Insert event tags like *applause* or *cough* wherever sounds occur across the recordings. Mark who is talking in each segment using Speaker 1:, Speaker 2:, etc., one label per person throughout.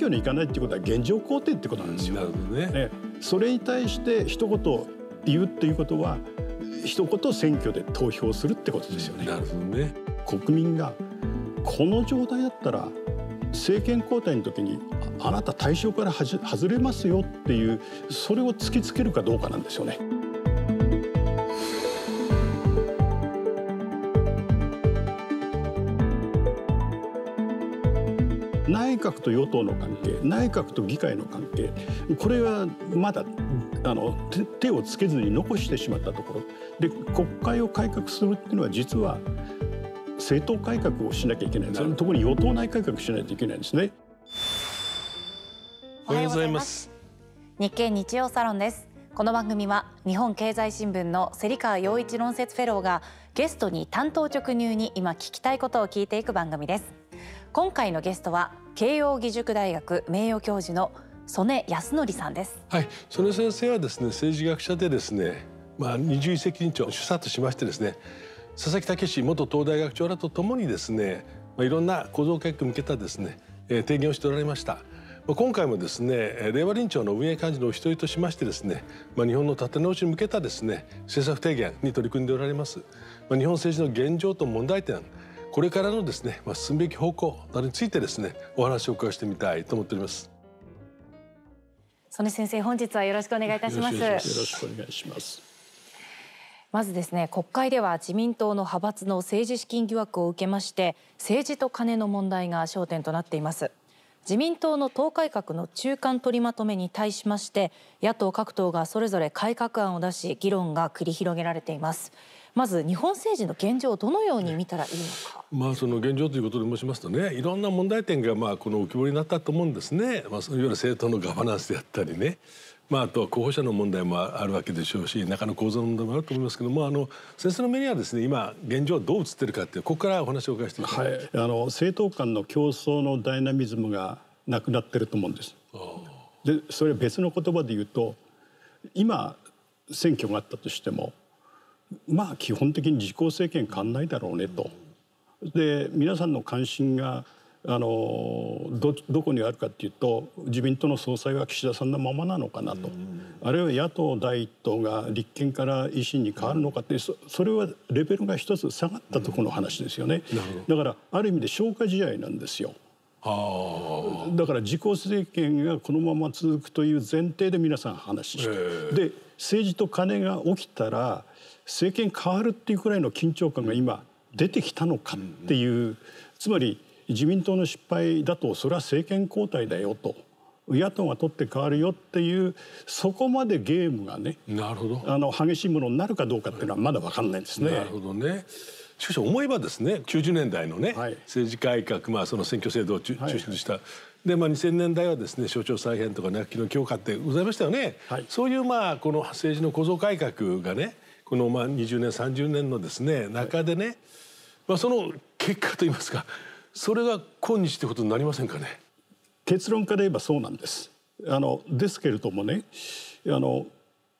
Speaker 1: 教に行かないってことは現状肯定ってことなんですよ。ね、ね、それに対して一言言うっていうことは一言選挙で投票するってことですよね。ね国民がこの状態だったら政権交代の時にあなた対象から外れますよっていうそれを突きつけるかどうかなんですよね。内閣と与党の関係内閣と議会の関係これはまだあの手手をつけずに残してしまったところで国会を改革するっていうのは実は政党改革をしなきゃいけないそのと特に与党内改革しないといけないんですねおはようございます
Speaker 2: 日経日曜サロンですこの番組は日本経済新聞の芹川陽一論説フェローがゲストに担当直入に今聞きたいことを聞いていく番組です今回のゲストは慶應義塾大学名誉教授の曽根康則さんです。
Speaker 3: はい、曽根先生はですね、政治学者でですね、まあ二十一世紀委主査としましてですね、佐々木武元東大学長らとともにですね、まあいろんな構造改革向けたですね、えー、提言をしておられました。まあ、今回もですね令和臨調の運営幹事のお一人としましてですね、まあ、日本の立て直しに向けたですね政策提言に取り組んでおられます、まあ、日本政治の現状と問題点これからのですね、まあ、進むべき方向などについてですねお話を伺いしてみたいと思っております
Speaker 2: 曽根先生本日はよろしくお願いいたしますよろし
Speaker 3: くお願いします
Speaker 2: まずですね国会では自民党の派閥の政治資金疑惑を受けまして政治と金の問題が焦点となっています自民党の党改革の中間取りまとめに対しまして野党各党がそれぞれ改革案を出し議論が繰り広げられていますまず日本政治の現状をどのように見たらいいの
Speaker 3: かまあその現状ということで申しますとねいろんな問題点がまあこの浮き彫りになったと思うんですね、まあ、そいわゆる政党のガバナンスであったりねまあ、あとは候補者の問題もあるわけでしょうし中野構造の問題もあると思いますけどもあの先生の目にはですね今現状はどう映ってるかっていうここからお話をお伺いしていはい、
Speaker 1: あの政党間の競争のダイナミズムがなくなってると思うんです。でそれは別の言葉で言うと今選挙があったとしてもまあ基本的に自公政権変わんないだろうねと。で皆さんの関心があのどどこにあるかっていうと自民党の総裁は岸田さんのままなのかなと、あるいは野党第一党が立憲から維新に変わるのかってそそれはレベルが一つ下がったところの話ですよね、だからある意味で消化試合なんですよ。だから自公政権がこのまま続くという前提で皆さん話してで政治と金が起きたら政権変わるっていうくらいの緊張感が今出てきたのかっていう、つまり自民党の失敗だとそれは政権交代だよと野党が取って変わるよっていうそこまでゲームがねなるほどあの激しいものになるかどうかっていうのはまだ分
Speaker 3: かんないですね。なるほどねしかし思えばですね90年代のね、はい、政治改革、まあ、その選挙制度を中心とした、はい、で、まあ、2000年代はですね省庁再編とか熱気の強化ってございましたよね、はい、そういうまあこの政治の構造改革がねこのまあ20年30年のですね中でね、まあ、その結果といいますかそれが今日ってことになりませんかね結論から言えばそうなんですあのですけ
Speaker 1: れどもねあの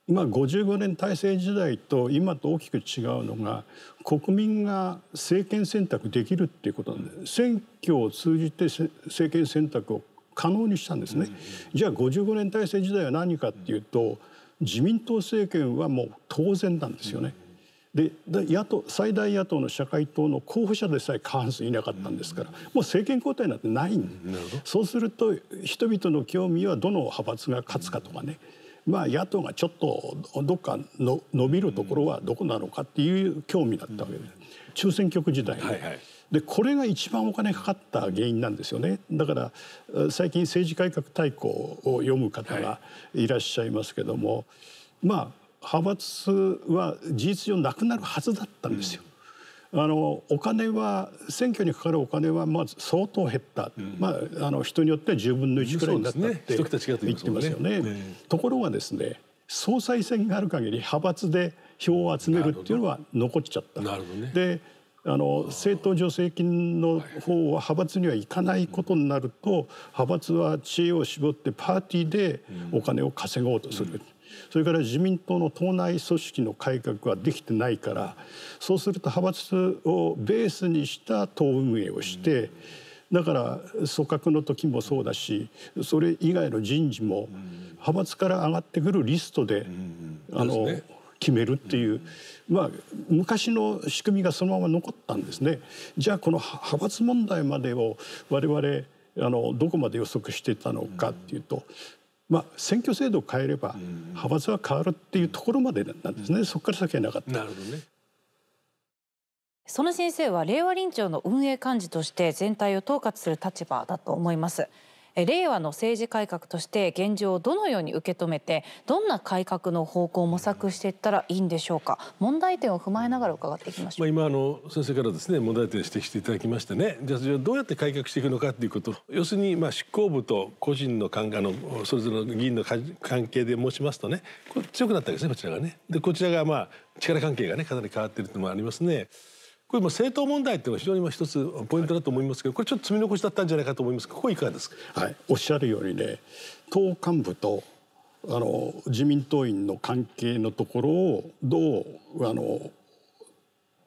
Speaker 1: まあ、55年体制時代と今と大きく違うのが国民が政権選択できるっていうことなんです。選挙を通じて政権選択を可能にしたんですね。じゃあ55年体制時代は何かっていうと自民党政権はもう当然なんですよね。で野党最大野党の社会党の候補者でさえ過半数いなかったんですから、もう政権交代なんてないんでそうすると人々の興味はどの派閥が勝つかとかね、まあ、野党がちょっとどっかの伸びるところはどこなのかっていう興味だったわけです、中選挙区時代に、はいはい、でこれが一番お金かかった原因なんですよねだから最近政治改革大綱を読む方がいらっしゃいますけども、はい、まあ派閥は事実上なくなるはずだったんですよ。あのお金は選挙にかかるお金はまず相当減った、うん、まあ、あの人によっては10分の1くらいになったって言ってますよね。ところがですね総裁選がある限り派閥で票を集めるっていうのは残っちゃった。なるほね、であの政党助成金の方は派閥にはいかないことになると派閥は知恵を絞ってパーティーでお金を稼ごうとする。うんうんそれから自民党の党内組織の改革はできてないからそうすると派閥をベースにした党運営をして、だから組閣の時もそうだしそれ以外の人事も派閥から上がってくるリストで、決めるっていう、まあ、昔の仕組みがそのまま残ったんですね。じゃあこの派閥問題までを我々あのどこまで予測してたのかっていうとまあ、選挙制度を変えれば派閥は変わるっていうところまでなんですね、そこから先はなかった。なるほどね
Speaker 2: その先生は令和臨調の運営幹事として全体を統括する立場だと思います令和の政治改革として現状をどのように受け止めてどんな改革の方向を模索していったらいいんでしょうか問題点を踏まえながら伺っていき
Speaker 3: ましょう、まあ、今あの先生からですね問題点指摘していただきましてねじゃあどうやって改革していくのかということ要するにまあ執行部と個人の関あのそれぞれの議員の関係で申しますとね強くなったわけですねこちらがね。でこちらがまあ力関係がねかなり変わっているというのもありますね。これも政党問題っていうのは非常に一つポイントだと思いますけどこれちょっと積み残しだったんじゃないかと思いますここいかがですか、はい、おっしゃるようにね党幹部と
Speaker 1: あの自民党員の関係のところをどうあの、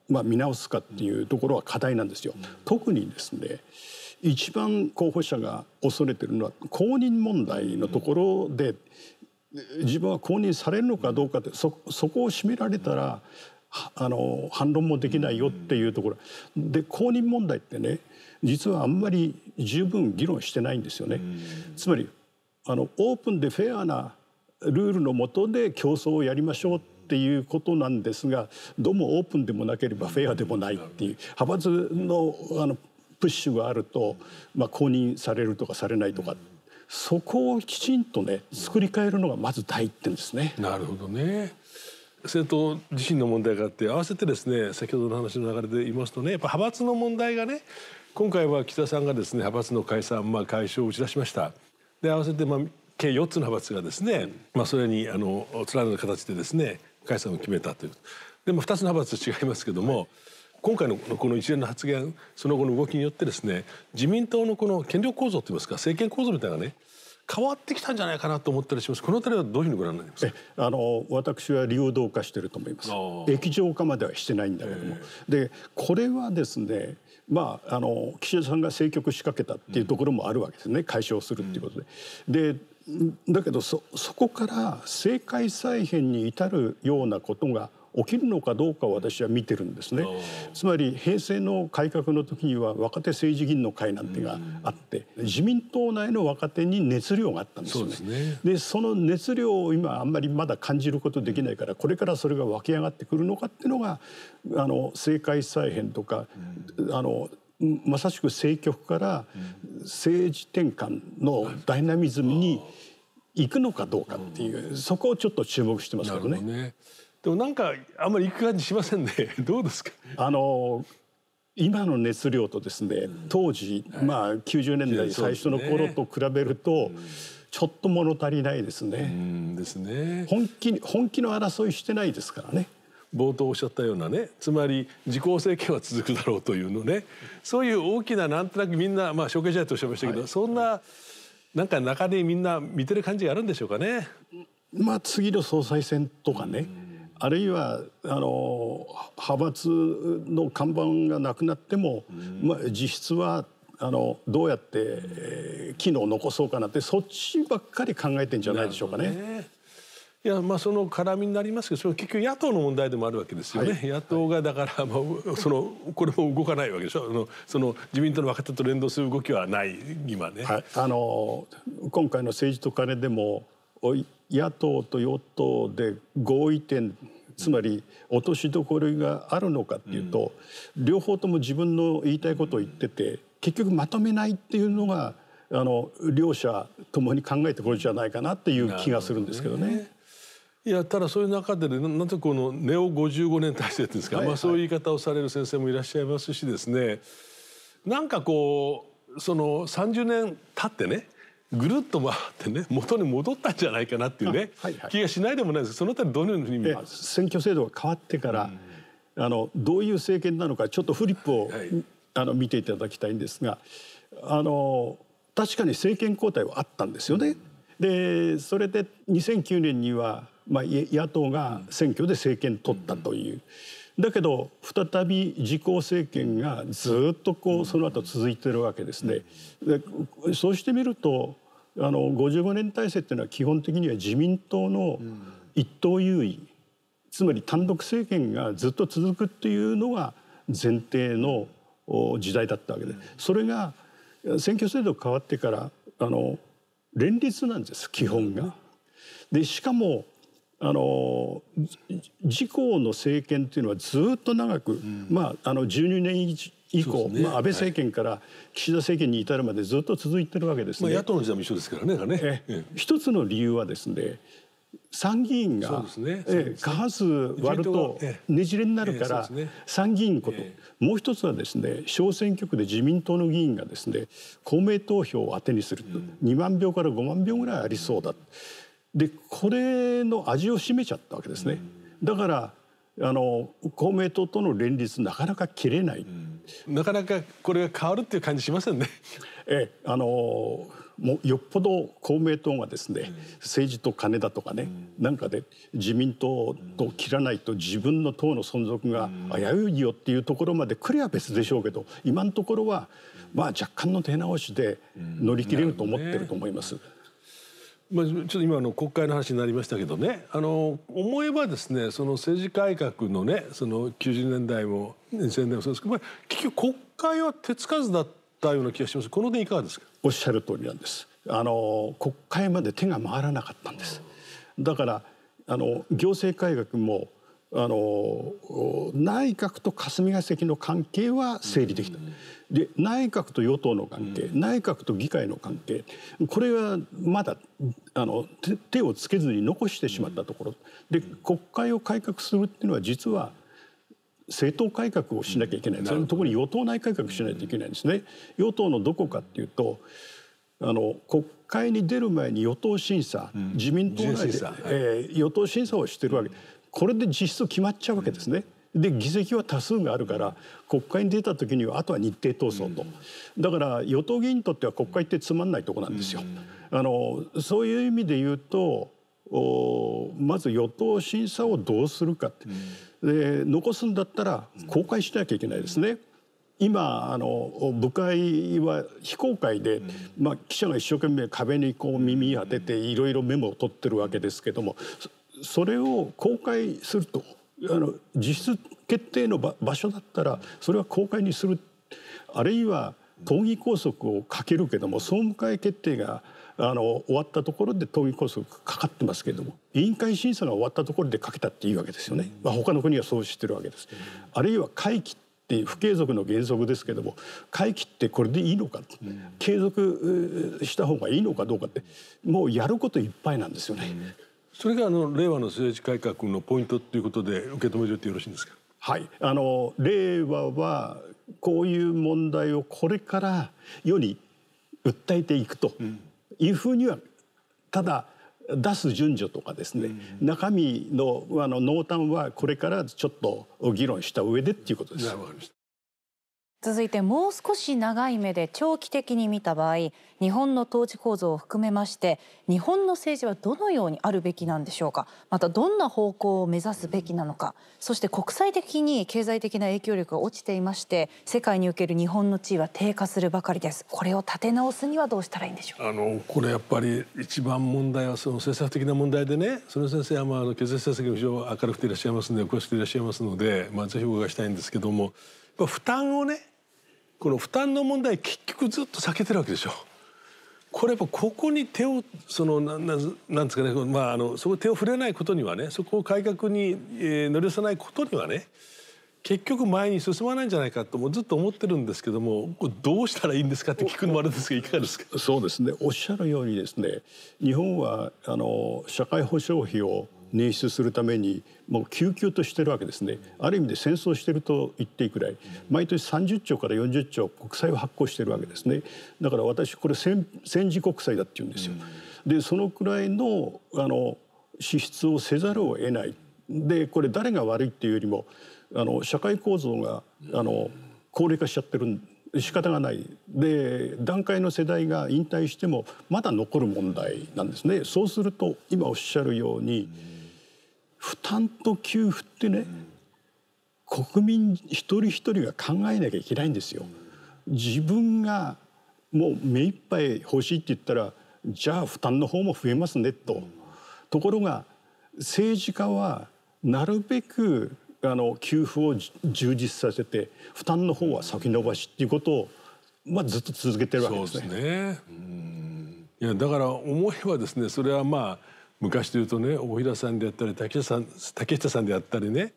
Speaker 1: まあ、見直すかっていうところは課題なんですよ。特にですね一番候補者が恐れてるのは公認問題のところで自分は公認されるのかどうかってそそこを占められたらあの反論もできないよっていうところで公認問題ってね実はあんまり十分議論してないんですよね。つまりあのオープンでフェアなルールの下で競争をやりましょうっていうことなんですがどうもオープンでもなければフェアでもないっていう派閥のあのプッシュがあると、まあ、公認されるとかされないとか、そこをきちんとね作り変
Speaker 3: えるのがまず第一点ですね。なるほどね政党自身の問題があって合わせてですね先ほどの話の流れで言いますとねやっぱ派閥の問題がね今回は岸田さんがですね派閥の解散、まあ、解消を打ち出しましたで合わせて、まあ、計4つの派閥がですね、まあ、それにあの連なる形でですね解散を決めたというで、も2つの派閥違いますけども今回のこの一連の発言その後の動きによってですね自民党のこの権力構造といいますか政権構造みたいなね変わってきたんじゃないかなと思ったりしますこの辺りはどういうふうにご覧になりますあの私は流動化していると思います液状化まで
Speaker 1: はしてないんだけどもでこれはですねまあ、あの岸田さんが政局仕掛けたっていうところもあるわけですね、うん、解消するっていうことで。でだけどそそこから政界再編に至るようなことが起きるのかどうかを私は見てるんですね。つまり平成の改革の時には若手政治議員の会なんてがあって、自民党内の若手に熱量があったんですよね。そで、ね、その熱量を今あんまりまだ感じることできないからこれからそれが湧き上がってくるのかっていうのがあの政界再編とか、あのまさしく政局から政治転換のダイナミズムに行くのかどうかっていう、そこをちょっと注目してますけどね。でもなんかあんまり行く感じしませんね *laughs* どうですかあの今の熱量とですね、うん、当時、はい、まあ90年代最初の頃と比べると、ね、ちょっと物足りないです
Speaker 3: ね。ですね。本気本気の争いしてないですからね。冒頭おっしゃったようなねつまり自公政権は続くだろうというのねそういう大きななんとなくみんなまあ証券者とおっしゃいましたけど、はい、そんななんか中でみんな見てる感じがあるんでしょうかね。まあ次の総裁選とかね。あるいはあの
Speaker 1: 派閥の看板がなくなっても、まあ、実質はあのどうやって、えー、機能を残そうかなってそっちばっかり考えてんじゃないでしょうか
Speaker 3: ね。いやまあその絡みになりますけどその結局野党の問題でもあるわけですよね、はい、野党がだから、まあ、*laughs* そのこれも動かないわけでしょあのその自民党の若手と連動する動きはない今ね、は
Speaker 1: い、あの今回の政治と金でも野党と与党で合意点つまり落としどころがあるのかっていうと、うん、両方とも自分の言いたいことを言ってて結局まとめないっていうのがあの両者ともに考えてこれじゃないかなっていう気がするんですけどね。
Speaker 3: いやただそういう中でねなんとこのネオ55年体制ですか、はいはい、まあ、そういう言い方をされる先生もいらっしゃいますしですねなんかこうその30年経ってねぐるっと回ってね元に戻ったんじゃないかなっていうね、はいはい、気がしないでもないですそのたりどのように見ま
Speaker 1: す選挙制度が変わってから、うん、あのどういう政権なのかちょっとフリップを、はい、あの見ていただきたいんですがあの確かに政権交代はあったんですよね。うん、でそれで2009年には、まあ、野党が選挙で政権取ったという。うん、だけど再び自公政権がずっとこうその後続いてるわけですね。でそうしてみるとあの55年体制っていうのは基本的には自民党の一党優位、つまり単独政権がずっと続くっていうのが前提の時代だったわけで、それが選挙制度変わってからあの連立なんです基本が。でしかもあの自公の政権というのはずっと長く、うん、まああの12年以降、ね、まあ、安倍政権から岸田政権に至るまでずっと続いてるわけですね。まあ、野党の時代も一緒ですか
Speaker 3: らねね、
Speaker 1: 一つの理由はですね参議院が、え過半数割るとねじれになるから参議院こと、もう一つはですね小選挙区で自民党の議員がですね公明投票を当てにする、と2万票から5万票ぐらいありそうだ、でこれの味を占めちゃったわけですね。だからあの公明党との連立なかなか切れない、うん、なかなかこれが変わるっていう感じしませんね。えあのもうよっぽど公明党がですね、うん、政治と金だとかね、うん、なんかで自民党と切らないと自分の党の存続が危ういよっていうところまでくれは別でしょうけど今のところはまあ若干の手直しで乗り切れると思ってると思います。うん
Speaker 3: まあ、ちょっと今の国会の話になりましたけどねあの思えばですねその政治改革のねその90年代も2000年代もそうですけど、結局国会は手つかずだったような気がしますこの点いかがですかおっしゃる通りなんですあの国会まで手が回らなかったんです
Speaker 1: だからあの行政改革もあの内閣と霞が関の関係は整理できた。うんで内閣と与党の関係、うん、内閣と議会の関係これはまだあの手をつけずに残してしまったところ、で国会を改革するっていうのは実は政党改革をしなきゃいけない、うん、そのところに与党内改革しないといけないんですね。与党のどこかっていうとあの国会に出る前に与党審査、うん、自民党内で、えー、与党審査をしてるわけこれで実質決まっちゃうわけですね。で議席は多数があるから国会に出た時にはあとは日程闘争と、だから与党議員にとっては国会ってつまんないとこなんですよ。あのそういう意味で言うとおまず与党審査をどうするかって、で残すんだったら公開しなきゃいけないですね。今あの部会は非公開で、まあ、記者が一生懸命壁にこう耳当てていろいろメモを取ってるわけですけどもそれを公開するとあの実質決定の場所だったらそれは公開にするあるいは党議拘束をかけるけども総務会決定があの終わったところで党議拘束かかってますけども委員会審査が終わったところでかけたっていいわけですよね、まあ、他の国はそうしてるわけです。あるいは会期って不継続の原則ですけども会期ってこれでいいのか、継続した方がいいのかどうかってもうやることいっぱいなんですよね。
Speaker 3: それがあの令和の政治改革のポイントということで受け止めるとよろしいんですか。はい、
Speaker 1: あの令和はこういう問題をこれから世に訴えていくというふうには、ただ出す順序とかですね、うん、中身のあの濃淡はこれからちょっと議論した上でっていうことです。
Speaker 2: 続いてもう少し長い目で長期的に見た場合日本の統治構造を含めまして日本の政治はどのようにあるべきなんでしょうかまたどんな方向を目指すべきなのかそして国際的に経済的な影響力が落ちていまして世界における日本の地位は低下するばかりですこれを立て直すにはどうしたらいいんでし
Speaker 3: ょうあのこれやっぱり一番問題はその政策的な問題でねその先生はまあ経済政策が非常に明るくていらっしゃいますので詳しくいらっしゃいますので、まあ、ぜひお伺いしたいんですけども負担をねこの負担の問題結局ずっと避けてるわけでしょ。これやっぱここに手をそのなななんですかね、まあ、あのそこ手を触れないことにはねそこを改革に、えー、乗り出さないことにはね結局前に進まないんじゃないかともずっと思ってるんですけどもどうしたらいいんですかって聞くのもあるんですがいかがですかそうですねおっしゃるようにですね日本はあの社
Speaker 1: 会保障費を捻出するためにもう救急としてるわけですねある意味で戦争してると言っていいくらい毎年30兆から40兆国債を発行してるわけですねだから私これ戦戦時国債だって言うんですよ。でそのくらいのあの支出をせざるを得ないでこれ誰が悪いっていうよりもあの社会構造があの高齢化しちゃってる仕方がないで団塊の世代が引退してもまだ残る問題なんですね。そうすると今おっしゃるように、負担と給付ってね、うん、国民一人一人が考えなきゃいけないんですよ。自分がもう目いっぱい欲しいって言ったらじゃあ負担の方も増えますねと。ところが政治家はなるべくあの給付を充実させて負担の方は先延ばしっていうことを、まあ、ずっと続けてる
Speaker 3: わけですね。すねいやだから思えばですねそれはまあ昔というとね大平さんであったり竹下さん竹下さんであったりね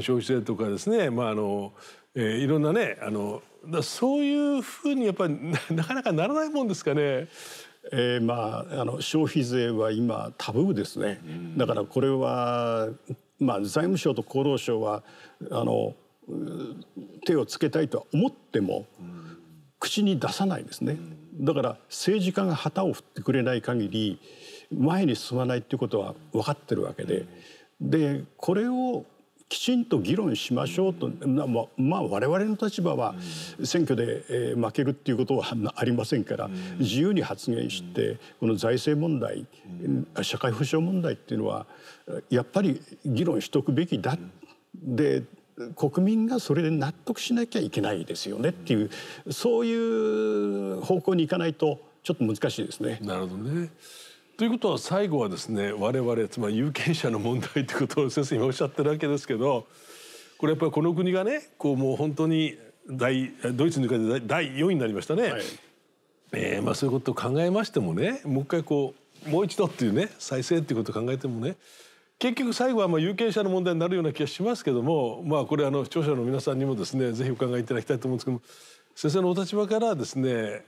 Speaker 3: 消費税とかですね、まああのえー、いろんなねあのだそういうふうにやっぱりなかなかならないもんですかね。えー、まああの消費税は今タブー
Speaker 1: ですね。だからこれはまあ財務省と厚労省はあの手をつけたいとは思っても口に出さないですね。だから政治家が旗を振ってくれない限り前に進まないっていうことは分かってるわけで、でこれをきちんと議論しましょうと、ままあ我々の立場は選挙で、負けるっていうことはありませんから自由に発言してこの財政問題、社会保障問題っていうのはやっぱり議論しとくべきだ、で国民がそれで納得しなきゃいけないですよねっていうそういう方向に行かないとちょっと難しいですね。
Speaker 3: なるほどねということは最後はですね我々つまり有権者の問題ってことを *laughs* 先生今おっしゃってるわけですけどこれやっぱりこの国がねこうもう本当に大ドイツ抜かれて第4位になりましたね、はい、えー、まあ、そういうことを考えましてもねもう一回こうもう一度っていうね再生っていうことを考えてもね結局最後はまあ有権者の問題になるような気がしますけどもまあこれあの視聴者の皆さんにもですねぜひお考えいただきたいと思うんですけども。先生のお立場からですね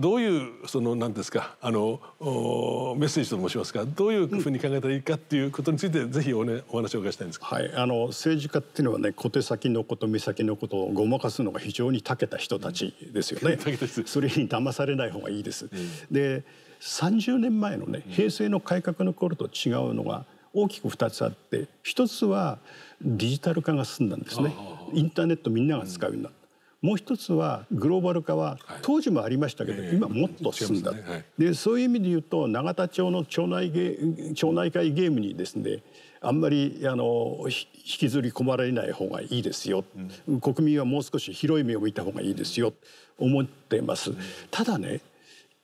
Speaker 3: どういうその何ですかあのメッセージと申しますかどういうふうに考えたらいいかっていうことについて、うん、ぜひお,、ね、お話をお伺いしたいんですはい、
Speaker 1: あの政治家っていうのはね小手先のこと目先のことをごまかすのが非常に長けた人たちですよね。*laughs* それに騙されない方がいいです。うん、で30年前のね平成の改革の頃と違うのが大きく2つあって一つはデジタル化が進んだんですね。インターネットみんなが使うようになった。うんもう一つはグローバル化は当時もありましたけど、はい、今もっと進んだ、ねはい、でそういう意味で言うと永田町の町内ゲ町内会ゲームにですねあんまりあの引きずり込まれない方がいいですよ、うん、国民はもう少し広い目を見た方がいいですよ、うん、思ってます。ただね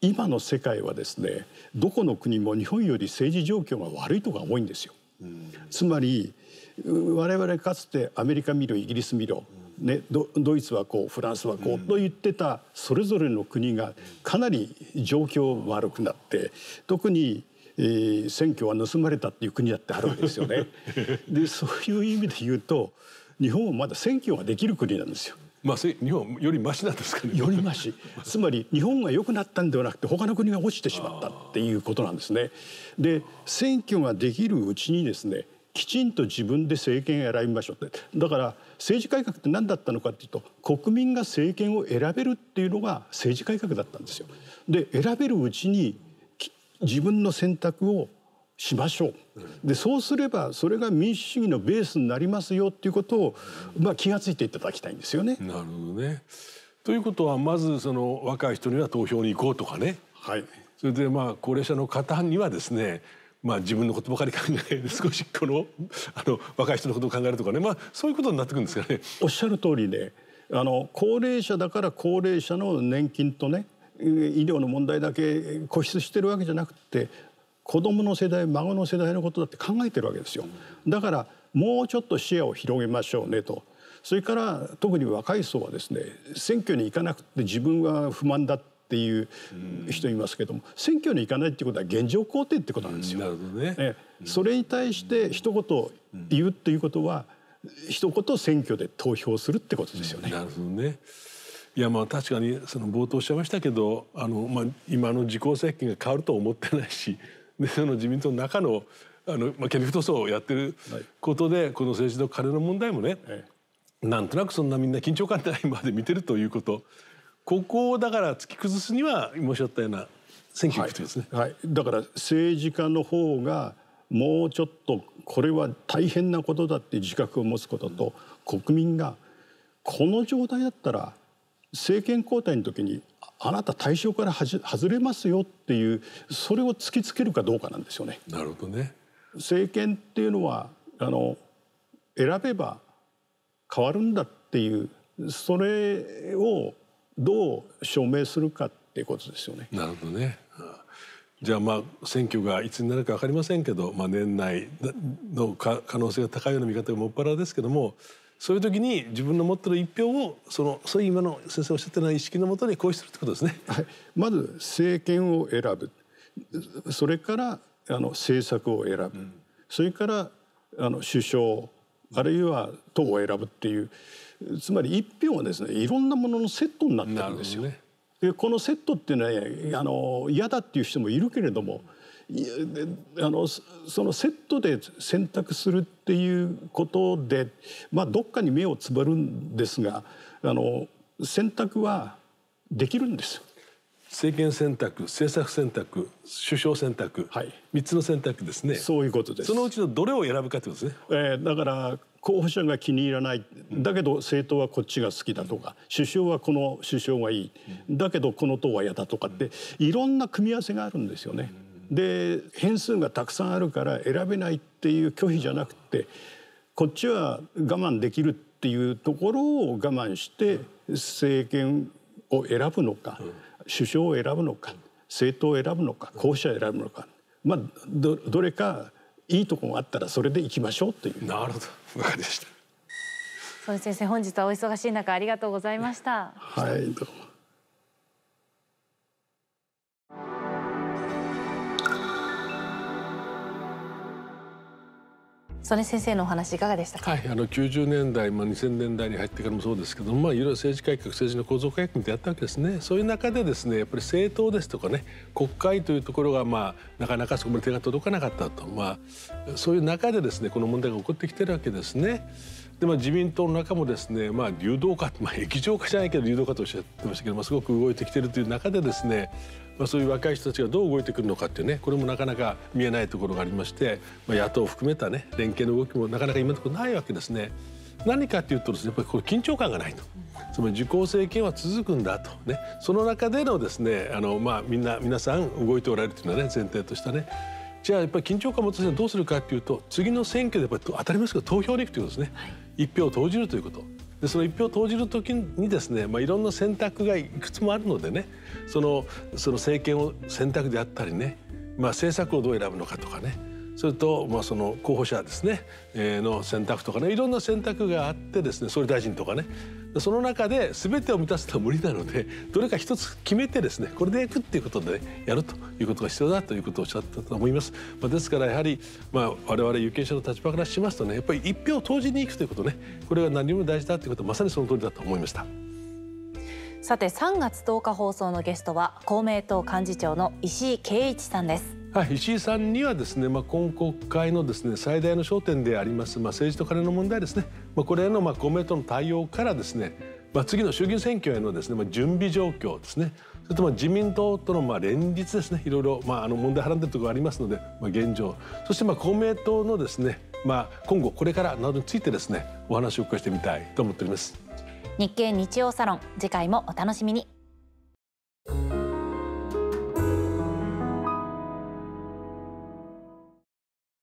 Speaker 1: 今の世界はですねどこの国も日本より政治状況が悪いとか多いんですよ。つまり我々かつてアメリカ見ろイギリス見ろ、うんね、ドイツはこうフランスはこうと言ってたそれぞれの国がかなり状況悪くなって特に、えー、選挙は盗まれたっていう国だってあるわけですよね。*laughs* でそういう意味で言うと日本はまだ選挙ができる国なんですよ。まあ、日本よりマシなんですかね。よりマシ。つまり日本が良くなったんではなくて他の国が落ちてしまったっていうことなんですね。で選挙ができるうちにですねきちんと自分で政権を選びましょうってだから政治改革って何だったのかっていうと国民が政権を選べるっていうのが政治改革だったんですよ。で選べるうちに自分の選択をしましょうでそうすればそれが民主主義のベースになりますよっていうことを、まあ、
Speaker 3: 気が付いていただきたいんですよね。なるほどねということはまずその若い人には投票に行こうとかね、はい、それでまあ高齢者の方にはですねまあ、自分のことばかり考えて *laughs* 少しこのあの若い人のことを考えるとかね、まあ、そういうことになってくるんですか
Speaker 1: ね。おっしゃる通りで、ね、あの高齢者だから高齢者の年金とね医療の問題だけ固執してるわけじゃなくて子供の世代孫の世代のことだって考えてるわけですよ。だからもうちょっと視野を広げましょうねとそれから特に若い層はですね選挙に行かなくて自分は不満だってっていう人いますけども選挙に行かないっていうことは現状肯定ってことなんですよ。なるほどね、えそれに対して一言言うっていうことは一言選挙で
Speaker 3: 投票するってことですよね。なるほどねいやまあ確かにその冒頭おっしゃいましたけどあの、まあ、今の自公政権が変わると思ってないし *laughs* でその自民党の中のあの、まあ、権力闘争をやってることで、はい、この政治の金の問題もね、はい、なんとなくそんなみんな緊張感ないまで見てるということここをだから突き崩すには申し上げたような選挙区ですね、はい、はい、だから政治家の方が
Speaker 1: もうちょっとこれは大変なことだって自覚を持つことと、うん、国民がこの状態だったら政権交代の時にあなた対象からは外れますよっていうそれを突きつけるかどうかなんですよね。
Speaker 3: なるほどね
Speaker 1: 政権っていうのはあの選べば変わるんだっていうそれをどう証明するかっ
Speaker 3: ていうことですよね。なるほどね。じゃあまあ選挙がいつになるか分かりませんけど、まあ、年内の可能性が高いような見方がもっぱらですけどもそういう時に自分の持ってる一票をそのそういう今の先生おっしゃってない意識のもとに行使するってことですね。はい、まず政権を選ぶそれからあの政策を選
Speaker 1: ぶ、うん、それからあの首相あるいは党を選ぶっていうつまり一票はですねいろんなもののセットになってるんですよ。ね、でこのセットっていうのはあの嫌だっていう人もいるけれどもいやであのそのセットで選択するっていうことで、まあ、どっかに目をつ
Speaker 3: ぶるんですがあの選択はできるんです政権選択政策選択首相選択、はい、つの選択ですねそういうことですそのうちのどれを選ぶかということですね、えー、だから候補者が気に入らないだ
Speaker 1: けど政党はこっちが好きだとか首相はこの首相がいいだけどこの党は嫌だとかっていろんな組み合わせがあるんですよね。で変数がたくさんあるから選べないっていう拒否じゃなくてこっちは我慢できるっていうところを我慢して政権を選ぶのか首相を選ぶのか政党を選ぶのか候補者を選ぶのか、まあ、どれかいいとこがあったらそれで行きましょうというなるほどわかりました
Speaker 2: そう先生本日はお忙しい中ありがとうございました
Speaker 1: はいどうも
Speaker 2: 曽根先生のお話いかがでした
Speaker 3: か、はい、あの90年代、まあ、2000年代に入ってからもそうですけど、まあ、いろいろ政治改革政治の構造改革ってやったわけですねそういう中でですねやっぱり政党ですとかね国会というところが、まあ、なかなかそこまで手が届かなかったと、まあ、そういう中でですねこの問題が起こってきてるわけですね。でまあ、自民党の中もですね、まあ、流動化、まあ、液状化じゃないけど流動化とおっしゃってましたけど、まあ、すごく動いてきてるという中でですねまあ、そういう若い人たちがどう動いてくるのかっていうねこれもなかなか見えないところがありまして、まあ、野党を含めたね連携の動きもなかなか今のところないわけですね。何かっていうとですねやっぱりこれ緊張感がないと。つまり自公政権は続くんだとねその中でのですねあの、まあ、みんな皆さん動いておられるというのはね前提としたねじゃあやっぱり緊張感を持つどうするかっていうと次の選挙でやっぱり当たりますけど投票に行くということですね、はい、一票を投じるということでその一票を投じる時にですね、まあ、いろんな選択がいくつもあるのでねそのその政権を選択であったりね、まあ、政策をどう選ぶのかとかねそれと、まあ、その候補者ですね、えー、の選択とかねいろんな選択があってですね総理大臣とかねその中で全てを満たすとは無理なのでどれか一つ決めてですねこれでいくっていうことで、ね、やるということが必要だということをおっしゃったと思います。まあ、ですからやはり、まあ、我々有権者の立場からしますとねやっぱり一票を投じに行くということねこれが何よりも大事だということはまさにその通りだと思いました。
Speaker 2: さて3月10日放送のゲストは公明党幹事長の石井啓一さんです。
Speaker 3: はい、石井さんにはですね、まあ、今国会のですね最大の焦点であります、まあ、政治とカネの問題ですねまあ、これへのまあ公明党の対応からですね、まあ、次の衆議院選挙へのですね、まあ、準備状況ですねそれとまあ自民党とのまあ連日ですねいろいろまああの問題はらんでるところがありますので、まあ、現状そしてまあ公明党のですね、まあ、今後これからなどについてですねお話を伺いしてみたいと思っております。
Speaker 2: 日経日曜サロン次回もお楽しみに